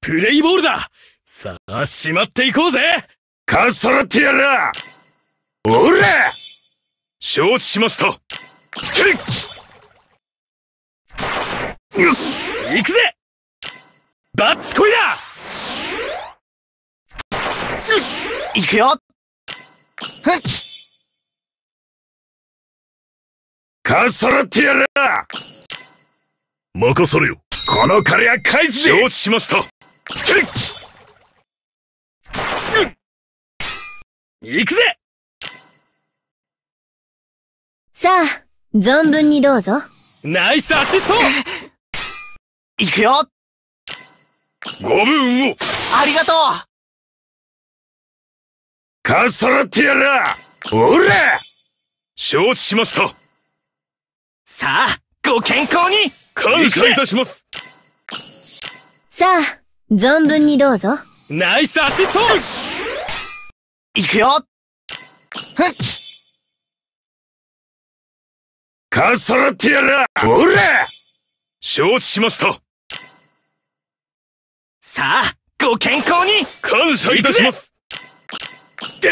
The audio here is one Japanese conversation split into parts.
プレイボールださあ、しまっていこうぜかっさらってやオおら承知しましたせい行くぜバッチコイだ行くよかっさらってやラ。任せるよこの彼は返すぜ承知しましたせ行くぜさあ、存分にどうぞ。ナイスアシスト 行くよご分をありがとうかっさらってやらおら承知しましたさあ、ご健康に感謝いたしますさあ、存分にどうぞナイスアシストいくよふっかっさらってやらほら承知しましたさあご健康に感謝いたしますで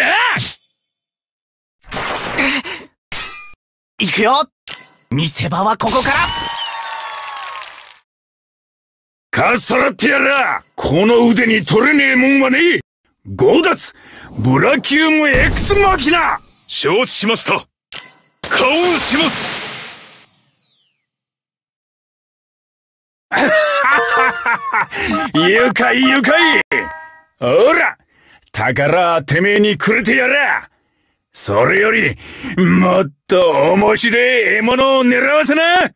いくよ見せ場はここからかっさらってやらこの腕に取れねえもんはねえ強奪ブラキウム X マキナ承知しました顔をします愉快愉快ほら宝はてめえにくれてやらそれよりもっと面白い獲物を狙わせな